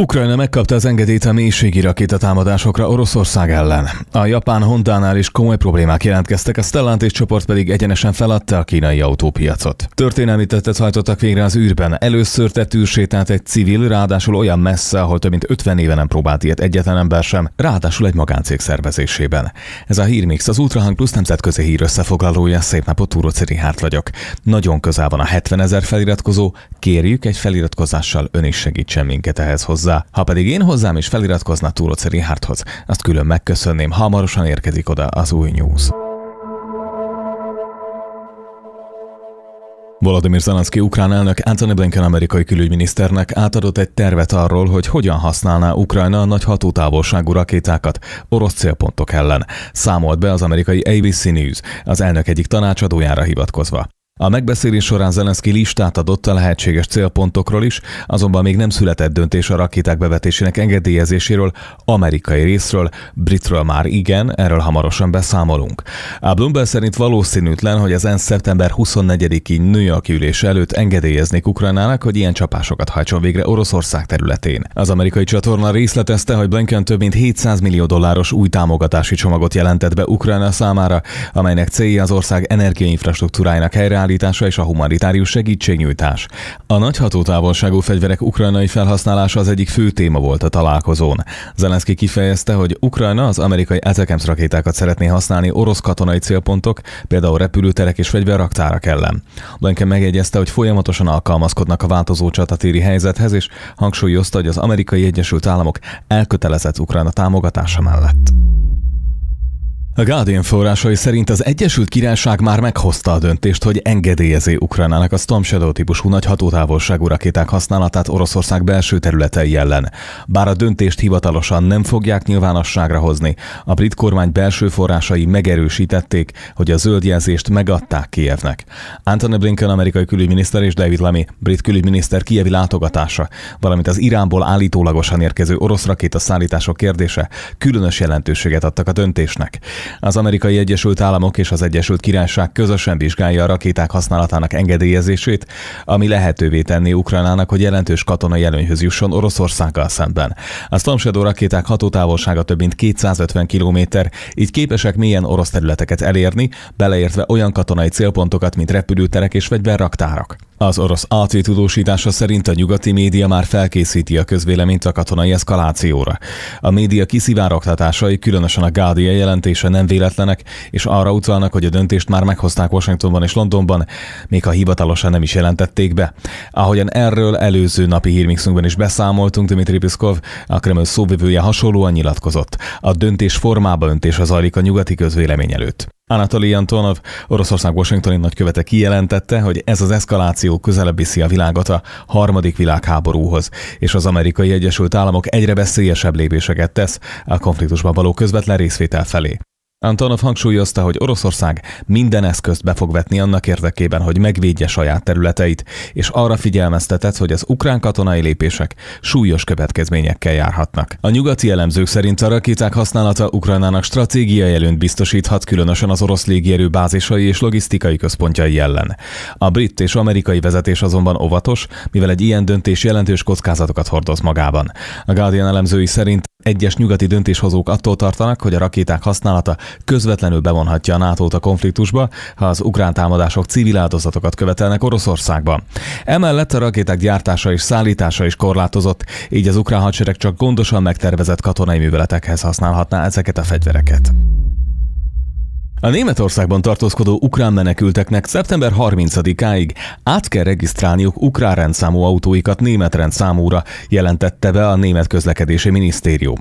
Ukrajna megkapta az engedélyt a mélységi rakétatámadásokra Oroszország ellen. A japán Hondánál is komoly problémák jelentkeztek, a Stellantis csoport pedig egyenesen feladta a kínai autópiacot. Történelmi tettet hajtottak végre az űrben. Először tett űrsétát egy civil, ráadásul olyan messze, ahol több mint 50 éve nem próbált ilyet egyetlen ember sem, ráadásul egy magáncég szervezésében. Ez a Hírmix, az Ultrahang Plus nemzetközi hír összefoglalója. Szép napot, Túró Hárt vagyok. Nagyon közel van a 70 ezer feliratkozó, kérjük egy feliratkozással ön is segítsen minket ehhez hozzá hozzá. Ha pedig én hozzám is feliratkozna Túrocz Rihárdhoz, azt külön megköszönném, hamarosan érkezik oda az új news. Volodymyr Zelenszky ukrán elnök Anthony Blinken amerikai külügyminiszternek átadott egy tervet arról, hogy hogyan használná Ukrajna a nagy hatótávolságú rakétákat orosz célpontok ellen. Számolt be az amerikai ABC News, az elnök egyik tanácsadójára hivatkozva. A megbeszélés során Zelenszky listát adott a lehetséges célpontokról is, azonban még nem született döntés a rakéták bevetésének engedélyezéséről, amerikai részről, britről már igen, erről hamarosan beszámolunk. A Bloomberg szerint valószínűtlen, hogy az ENSZ szeptember 24-i New York ülés előtt engedélyeznék Ukrajnának, hogy ilyen csapásokat hajtson végre Oroszország területén. Az amerikai csatorna részletezte, hogy Blinken több mint 700 millió dolláros új támogatási csomagot jelentett be Ukrajna számára, amelynek célja az ország energiainfrastruktúrájának helyreállítása szállítása és a humanitárius segítségnyújtás. A nagy hatótávolságú fegyverek ukrajnai felhasználása az egyik fő téma volt a találkozón. Zelenszky kifejezte, hogy Ukrajna az amerikai ezekem rakétákat szeretné használni orosz katonai célpontok, például repülőterek és fegyverraktárak ellen. Blinken megjegyezte, hogy folyamatosan alkalmazkodnak a változó csatatéri helyzethez, és hangsúlyozta, hogy az amerikai Egyesült Államok elkötelezett Ukrajna támogatása mellett. A Guardian forrásai szerint az Egyesült Királyság már meghozta a döntést, hogy engedélyezi Ukrajnának a Storm Shadow típusú nagy hatótávolságú rakéták használatát Oroszország belső területei ellen. Bár a döntést hivatalosan nem fogják nyilvánosságra hozni, a brit kormány belső forrásai megerősítették, hogy a zöld jelzést megadták Kievnek. Anthony Blinken amerikai külügyminiszter és David Lammy brit külügyminiszter kievi látogatása, valamint az Iránból állítólagosan érkező orosz rakéta szállítások kérdése különös jelentőséget adtak a döntésnek. Az Amerikai Egyesült Államok és az Egyesült Királyság közösen vizsgálja a rakéták használatának engedélyezését, ami lehetővé tenni Ukrajnának, hogy jelentős katonai előnyhöz jusson Oroszországgal szemben. A Storm Shadow rakéták hatótávolsága több mint 250 km, így képesek mélyen orosz területeket elérni, beleértve olyan katonai célpontokat, mint repülőterek és fegyverraktárak. Az orosz AC tudósítása szerint a nyugati média már felkészíti a közvéleményt a katonai eszkalációra. A média kiszivárogtatásai, különösen a Guardian jelentése nem véletlenek, és arra utalnak, hogy a döntést már meghozták Washingtonban és Londonban, még ha hivatalosan nem is jelentették be. Ahogyan erről előző napi hírmixünkben is beszámoltunk, Dmitri Piszkov, a Kreml szóvivője hasonlóan nyilatkozott. A döntés formába öntése zajlik a nyugati közvélemény előtt. Anatoly Antonov, Oroszország Washingtoni nagykövete kijelentette, hogy ez az eszkaláció közelebb viszi a világot a harmadik világháborúhoz, és az amerikai Egyesült Államok egyre veszélyesebb lépéseket tesz a konfliktusban való közvetlen részvétel felé. Antonov hangsúlyozta, hogy Oroszország minden eszközt be fog vetni annak érdekében, hogy megvédje saját területeit, és arra figyelmeztetett, hogy az ukrán katonai lépések súlyos következményekkel járhatnak. A nyugati elemzők szerint a rakéták használata Ukrajnának stratégiai előnyt biztosíthat, különösen az orosz légierő bázisai és logisztikai központjai ellen. A brit és amerikai vezetés azonban óvatos, mivel egy ilyen döntés jelentős kockázatokat hordoz magában. A Guardian elemzői szerint egyes nyugati döntéshozók attól tartanak, hogy a rakéták használata közvetlenül bevonhatja a nato a konfliktusba, ha az ukrán támadások civil áldozatokat követelnek Oroszországban. Emellett a rakéták gyártása és szállítása is korlátozott, így az ukrán hadsereg csak gondosan megtervezett katonai műveletekhez használhatná ezeket a fegyvereket. A Németországban tartózkodó ukrán menekülteknek szeptember 30-áig át kell regisztrálniuk ukrán rendszámú autóikat német rendszámúra, jelentette be a Német Közlekedési Minisztérium.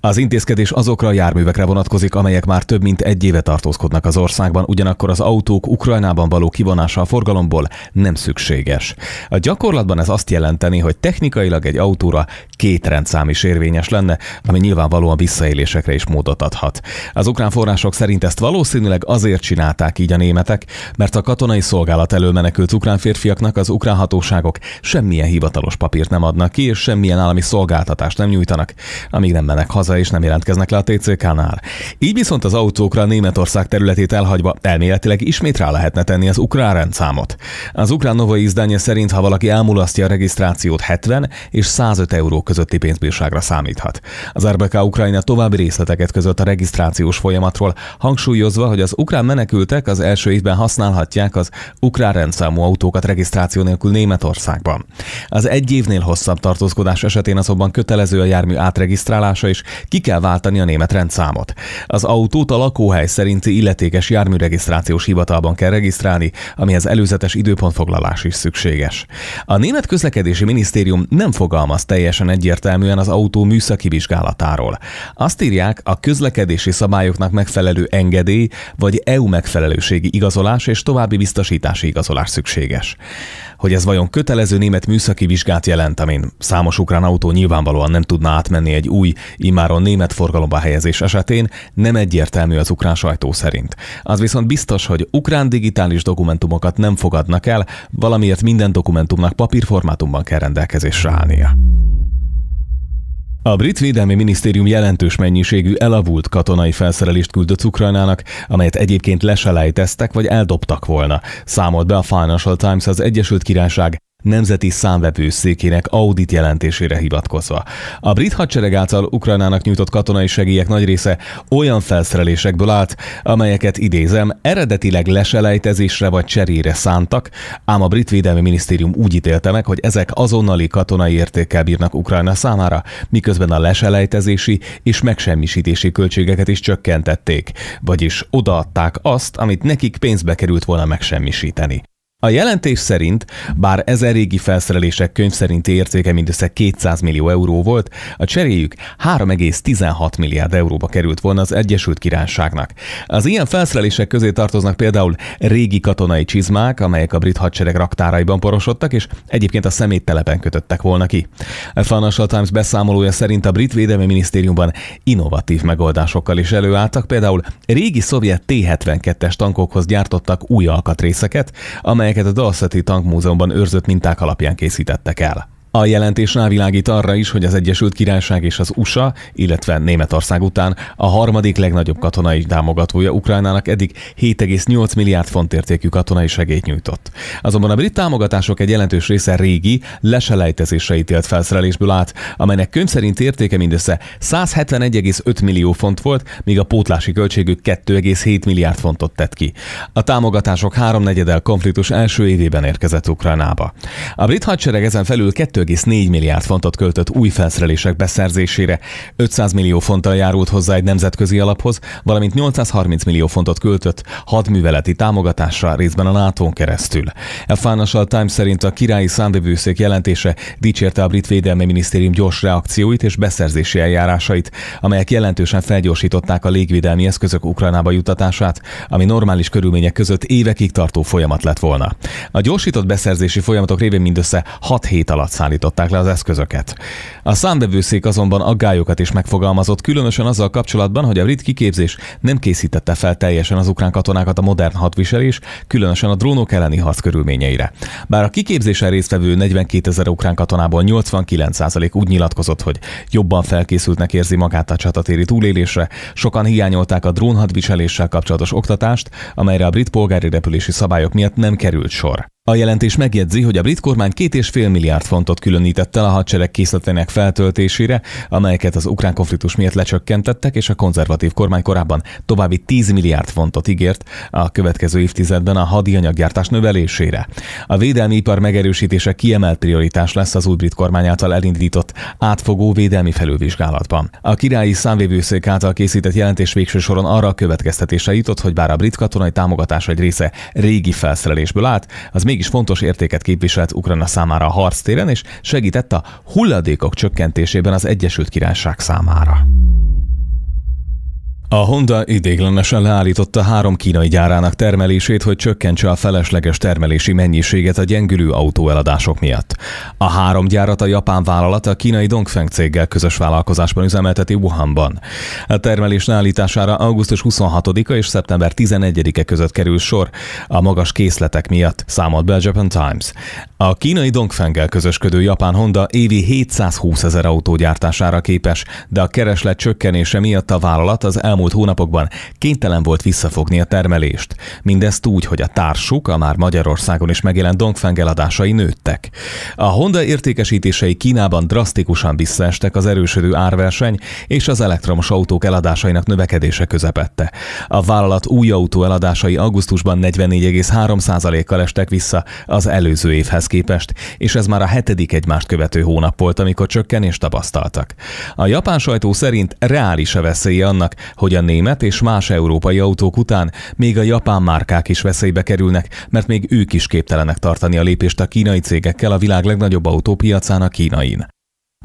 Az intézkedés azokra a járművekre vonatkozik, amelyek már több mint egy éve tartózkodnak az országban, ugyanakkor az autók Ukrajnában való kivonása a forgalomból nem szükséges. A gyakorlatban ez azt jelenteni, hogy technikailag egy autóra két rendszám is érvényes lenne, ami nyilvánvalóan visszaélésekre is módot adhat. Az ukrán források szerint ezt valószínűleg Valószínűleg azért csinálták így a németek, mert a katonai szolgálat elől menekült ukrán férfiaknak az ukrán hatóságok semmilyen hivatalos papírt nem adnak ki, és semmilyen állami szolgáltatást nem nyújtanak, amíg nem mennek haza és nem jelentkeznek le a TCK-nál. Így viszont az autókra Németország területét elhagyva elméletileg ismét rá lehetne tenni az ukrán rendszámot. Az ukrán novai izdánya szerint, ha valaki elmulasztja a regisztrációt 70 és 105 euró közötti pénzbírságra számíthat. Az RBK Ukrajna további részleteket között a regisztrációs folyamatról hangsúlyozva, pontosítva, hogy az ukrán menekültek az első évben használhatják az ukrán rendszámú autókat regisztráció nélkül Németországban. Az egy évnél hosszabb tartózkodás esetén azonban kötelező a jármű átregisztrálása és ki kell váltani a német rendszámot. Az autót a lakóhely szerinti illetékes járműregisztrációs hivatalban kell regisztrálni, amihez előzetes időpontfoglalás is szükséges. A Német Közlekedési Minisztérium nem fogalmaz teljesen egyértelműen az autó műszaki vizsgálatáról. Azt írják, a közlekedési szabályoknak megfelelő engedély vagy EU megfelelőségi igazolás és további biztosítási igazolás szükséges. Hogy ez vajon kötelező német műszaki vizsgát jelent, amin számos ukrán autó nyilvánvalóan nem tudna átmenni egy új, immáron német forgalomba helyezés esetén, nem egyértelmű az ukrán sajtó szerint. Az viszont biztos, hogy ukrán digitális dokumentumokat nem fogadnak el, valamiért minden dokumentumnak papírformátumban kell rendelkezésre állnia. A brit védelmi minisztérium jelentős mennyiségű elavult katonai felszerelést küldött Ukrajnának, amelyet egyébként leselejteztek vagy eldobtak volna, számolt be a Financial Times az Egyesült Királyság Nemzeti Számvevőszékének audit jelentésére hivatkozva. A brit hadsereg által Ukrajnának nyújtott katonai segélyek nagy része olyan felszerelésekből állt, amelyeket idézem, eredetileg leselejtezésre vagy cserére szántak, ám a brit védelmi minisztérium úgy ítélte meg, hogy ezek azonnali katonai értékkel bírnak Ukrajna számára, miközben a leselejtezési és megsemmisítési költségeket is csökkentették, vagyis odaadták azt, amit nekik pénzbe került volna megsemmisíteni. A jelentés szerint, bár ezer régi felszerelések könyv szerinti értéke mindössze 200 millió euró volt, a cseréjük 3,16 milliárd euróba került volna az Egyesült Királyságnak. Az ilyen felszerelések közé tartoznak például régi katonai csizmák, amelyek a brit hadsereg raktáraiban porosodtak, és egyébként a szeméttelepen kötöttek volna ki. A Financial Times beszámolója szerint a brit védelmi minisztériumban innovatív megoldásokkal is előálltak, például régi szovjet T-72-es tankokhoz gyártottak új alkatrészeket, amelyek amelyeket a Dalszeti Tankmúzeumban őrzött minták alapján készítettek el. A jelentés rávilágít arra is, hogy az Egyesült Királyság és az USA, illetve Németország után a harmadik legnagyobb katonai támogatója Ukrajnának eddig 7,8 milliárd font értékű katonai segélyt nyújtott. Azonban a brit támogatások egy jelentős része régi, leselejtezésre ítélt felszerelésből állt, amelynek könyv szerint értéke mindössze 171,5 millió font volt, míg a pótlási költségük 2,7 milliárd fontot tett ki. A támogatások háromnegyedel konfliktus első évében érkezett Ukrajnába. A brit hadsereg ezen felül 2 2,4 milliárd fontot költött új felszerelések beszerzésére, 500 millió fonttal járult hozzá egy nemzetközi alaphoz, valamint 830 millió fontot költött hadműveleti támogatásra részben a nato keresztül. A Financial Times szerint a királyi számbevőszék jelentése dicsérte a brit védelmi minisztérium gyors reakcióit és beszerzési eljárásait, amelyek jelentősen felgyorsították a légvédelmi eszközök Ukrajnába jutatását, ami normális körülmények között évekig tartó folyamat lett volna. A gyorsított beszerzési folyamatok révén mindössze 6 hét alatt szállították állították le az eszközöket. A szándevőszék azonban aggályokat is megfogalmazott, különösen azzal kapcsolatban, hogy a brit kiképzés nem készítette fel teljesen az ukrán katonákat a modern hadviselés, különösen a drónok elleni harc körülményeire. Bár a kiképzésen résztvevő 42 ezer ukrán katonából 89% úgy nyilatkozott, hogy jobban felkészültnek érzi magát a csatatéri túlélésre, sokan hiányolták a drónhadviseléssel kapcsolatos oktatást, amelyre a brit polgári repülési szabályok miatt nem került sor. A jelentés megjegyzi, hogy a brit kormány két és fél milliárd fontot különített el a hadsereg készletének feltöltésére, amelyeket az ukrán konfliktus miatt lecsökkentettek, és a konzervatív kormány korábban további 10 milliárd fontot ígért a következő évtizedben a hadi anyaggyártás növelésére. A védelmi ipar megerősítése kiemelt prioritás lesz az új brit kormány által elindított átfogó védelmi felülvizsgálatban. A királyi számvévőszék által készített jelentés végső soron arra a következtetése jutott, hogy bár a brit katonai támogatás egy része régi felszerelésből állt, az mégis fontos értéket képviselt Ukrajna számára a harctéren, és segített a hulladékok csökkentésében az Egyesült Királyság számára. A Honda idéglenesen leállította három kínai gyárának termelését, hogy csökkentse a felesleges termelési mennyiséget a gyengülő autóeladások miatt. A három gyárat a japán vállalat a kínai Dongfeng céggel közös vállalkozásban üzemelteti Wuhanban. A termelés leállítására augusztus 26-a és szeptember 11-e között kerül sor a magas készletek miatt, számolt be a Japan Times. A kínai Dongfenggel közösködő japán Honda évi 720 ezer autó gyártására képes, de a kereslet csökkenése miatt a vállalat az elmúlt elmúlt hónapokban kénytelen volt visszafogni a termelést. Mindezt úgy, hogy a társuk, a már Magyarországon is megjelent Dongfeng eladásai nőttek. A Honda értékesítései Kínában drasztikusan visszaestek az erősödő árverseny és az elektromos autók eladásainak növekedése közepette. A vállalat új autó eladásai augusztusban 44,3%-kal estek vissza az előző évhez képest, és ez már a hetedik egymást követő hónap volt, amikor csökkenést tapasztaltak. A japán sajtó szerint reális a veszélye annak, hogy hogy a német és más európai autók után még a japán márkák is veszélybe kerülnek, mert még ők is képtelenek tartani a lépést a kínai cégekkel a világ legnagyobb autópiacán a kínain.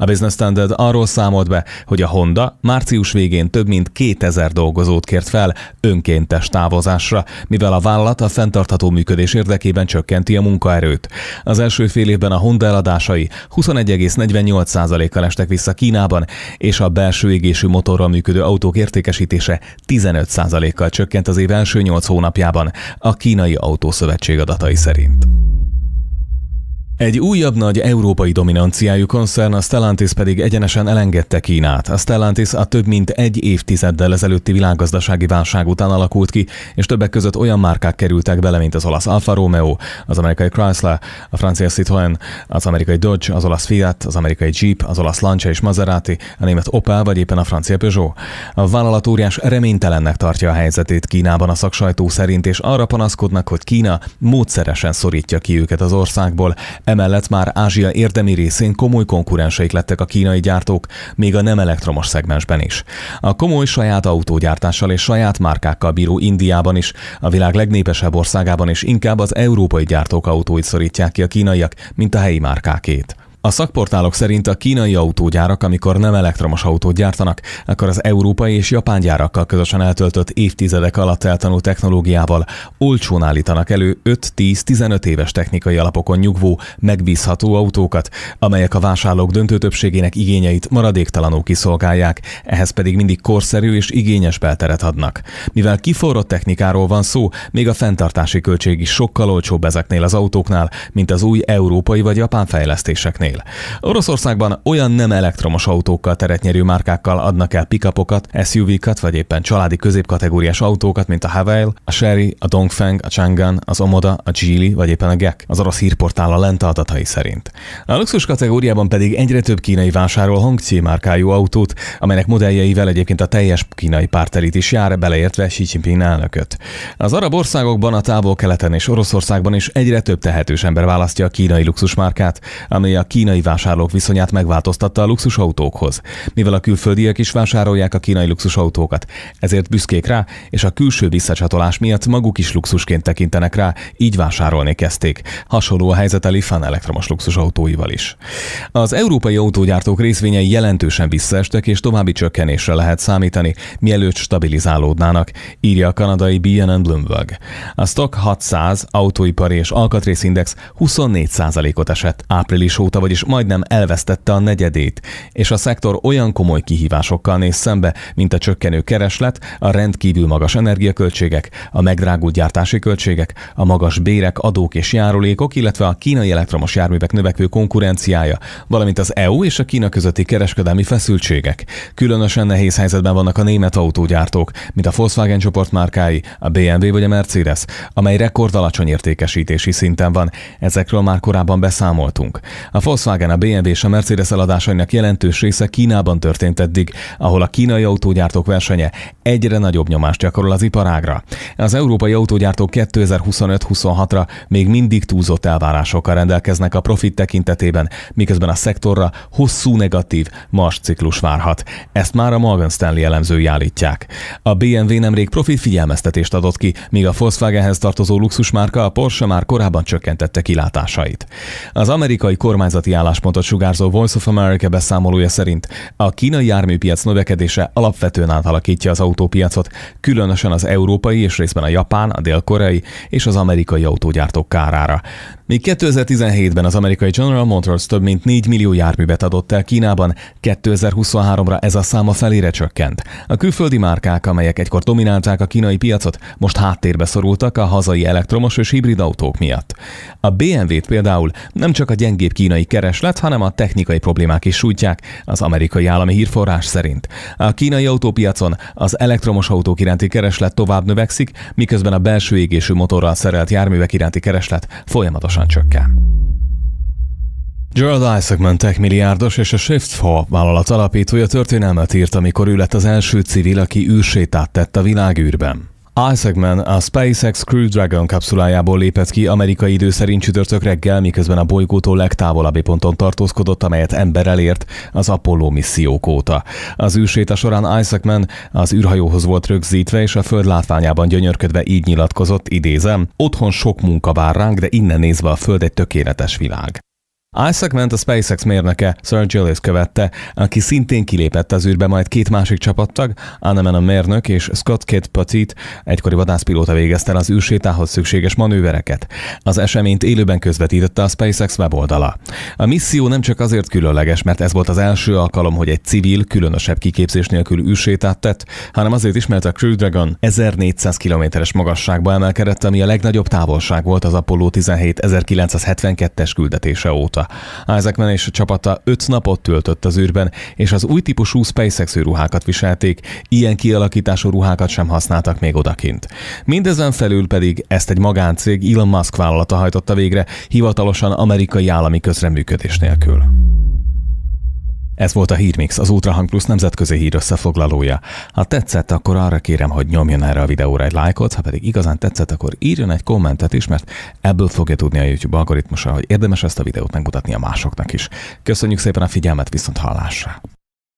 A Business Standard arról számolt be, hogy a Honda március végén több mint 2000 dolgozót kért fel önkéntes távozásra, mivel a vállalat a fenntartható működés érdekében csökkenti a munkaerőt. Az első fél évben a Honda eladásai 21,48%-kal estek vissza Kínában, és a belső égésű motorral működő autók értékesítése 15%-kal csökkent az év első 8 hónapjában, a kínai autószövetség adatai szerint. Egy újabb nagy európai dominanciájú koncern, a Stellantis pedig egyenesen elengedte Kínát. A Stellantis a több mint egy évtizeddel ezelőtti világgazdasági válság után alakult ki, és többek között olyan márkák kerültek bele, mint az olasz Alfa Romeo, az amerikai Chrysler, a francia Citroën, az amerikai Dodge, az olasz Fiat, az amerikai Jeep, az olasz Lancia és Maserati, a német Opel vagy éppen a francia Peugeot. A vállalat óriás reménytelennek tartja a helyzetét Kínában a szaksajtó szerint, és arra panaszkodnak, hogy Kína módszeresen szorítja ki őket az országból, Emellett már Ázsia érdemi részén komoly konkurenseik lettek a kínai gyártók, még a nem elektromos szegmensben is. A komoly saját autógyártással és saját márkákkal bíró Indiában is, a világ legnépesebb országában is inkább az európai gyártók autóit szorítják ki a kínaiak, mint a helyi márkákét. A szakportálok szerint a kínai autógyárak, amikor nem elektromos autót gyártanak, akkor az európai és japán gyárakkal közösen eltöltött évtizedek alatt eltanult technológiával olcsón állítanak elő 5-10-15 éves technikai alapokon nyugvó, megbízható autókat, amelyek a vásárlók döntő többségének igényeit maradéktalanul kiszolgálják, ehhez pedig mindig korszerű és igényes belteret adnak. Mivel kiforrott technikáról van szó, még a fenntartási költség is sokkal olcsóbb ezeknél az autóknál, mint az új európai vagy japán fejlesztéseknél cégeknél. Oroszországban olyan nem elektromos autókkal teret nyerő márkákkal adnak el pikapokat, SUV-kat vagy éppen családi középkategóriás autókat, mint a Havail, a Sherry, a Dongfeng, a Chang'an, az Omoda, a Geely vagy éppen a Gek, az orosz hírportál a lent adatai szerint. A luxus kategóriában pedig egyre több kínai vásárol márkájú autót, amelynek modelljeivel egyébként a teljes kínai párterit is jár, beleértve Xi Jinping elnököt. Az arab országokban, a távol-keleten és Oroszországban is egyre több tehetős ember választja a kínai luxusmárkát, ami a kínai kínai vásárlók viszonyát megváltoztatta a luxusautókhoz, mivel a külföldiek is vásárolják a kínai luxusautókat. Ezért büszkék rá, és a külső visszacsatolás miatt maguk is luxusként tekintenek rá, így vásárolni kezdték. Hasonló a helyzet a Lifan elektromos luxusautóival is. Az európai autógyártók részvényei jelentősen visszaestek, és további csökkenésre lehet számítani, mielőtt stabilizálódnának, írja a kanadai BNN Bloomberg. A Stock 600 autóipari és alkatrészindex 24%-ot esett április óta, vagy vagyis majdnem elvesztette a negyedét, és a szektor olyan komoly kihívásokkal néz szembe, mint a csökkenő kereslet, a rendkívül magas energiaköltségek, a megdrágult gyártási költségek, a magas bérek, adók és járulékok, illetve a kínai elektromos járművek növekvő konkurenciája, valamint az EU és a Kína közötti kereskedelmi feszültségek. Különösen nehéz helyzetben vannak a német autógyártók, mint a Volkswagen csoport márkái, a BMW vagy a Mercedes, amely rekord alacsony értékesítési szinten van. Ezekről már korábban beszámoltunk. A Volkswagen Volkswagen, a BMW és a Mercedes eladásainak jelentős része Kínában történt eddig, ahol a kínai autógyártók versenye egyre nagyobb nyomást gyakorol az iparágra. Az európai autógyártók 2025-26-ra még mindig túlzott elvárásokkal rendelkeznek a profit tekintetében, miközben a szektorra hosszú negatív mars ciklus várhat. Ezt már a Morgan Stanley elemzői állítják. A BMW nemrég profit figyelmeztetést adott ki, míg a Volkswagenhez tartozó luxusmárka a Porsche már korábban csökkentette kilátásait. Az amerikai kormányzati kormányzati álláspontot sugárzó Voice of America beszámolója szerint a kínai járműpiac növekedése alapvetően átalakítja az autópiacot, különösen az európai és részben a japán, a dél-koreai és az amerikai autógyártók kárára. Míg 2017-ben az amerikai General Motors több mint 4 millió járművet adott el Kínában, 2023-ra ez a száma felére csökkent. A külföldi márkák, amelyek egykor dominálták a kínai piacot, most háttérbe szorultak a hazai elektromos és hibrid autók miatt. A BMW-t például nem csak a gyengébb kínai kereslet, hanem a technikai problémák is sújtják, az amerikai állami hírforrás szerint. A kínai autópiacon az elektromos autók iránti kereslet tovább növekszik, miközben a belső égésű motorral szerelt járművek iránti kereslet folyamatosan gyorsan csökken. Gerald Isaacman tech milliárdos és a Shift4 vállalat alapítója történelmet írt, amikor ő lett az első civil, aki űrsétát tett a világűrben. Isaacman a SpaceX Crew Dragon kapszulájából lépett ki amerikai idő szerint csütörtök reggel, miközben a bolygótól legtávolabbi ponton tartózkodott, amelyet ember elért az Apollo missziók óta. Az űrséta során Isaacman az űrhajóhoz volt rögzítve, és a föld látványában gyönyörködve így nyilatkozott, idézem, otthon sok munka vár ránk, de innen nézve a föld egy tökéletes világ. Isaac ment a SpaceX mérnöke, Sir Julius követte, aki szintén kilépett az űrbe, majd két másik csapattag, Anneman a mérnök és Scott Kit Petit, egykori vadászpilóta végezte az űrsétához szükséges manővereket. Az eseményt élőben közvetítette a SpaceX weboldala. A misszió nem csak azért különleges, mert ez volt az első alkalom, hogy egy civil, különösebb kiképzés nélkül űrsétát tett, hanem azért is, mert a Crew Dragon 1400 kilométeres magasságba emelkedett, ami a legnagyobb távolság volt az Apollo 17 1972-es küldetése óta. Isaac Man és a csapata 5 napot töltött az űrben, és az új típusú SpaceX ruhákat viselték, ilyen kialakítású ruhákat sem használtak még odakint. Mindezen felül pedig ezt egy magáncég Elon Musk vállalata hajtotta végre, hivatalosan amerikai állami közreműködés nélkül. Ez volt a Hírmix, az Ultrahang Plus nemzetközi hír összefoglalója. Ha tetszett, akkor arra kérem, hogy nyomjon erre a videóra egy lájkot, ha pedig igazán tetszett, akkor írjon egy kommentet is, mert ebből fogja tudni a YouTube algoritmusa, hogy érdemes ezt a videót megmutatni a másoknak is. Köszönjük szépen a figyelmet, viszont hallásra!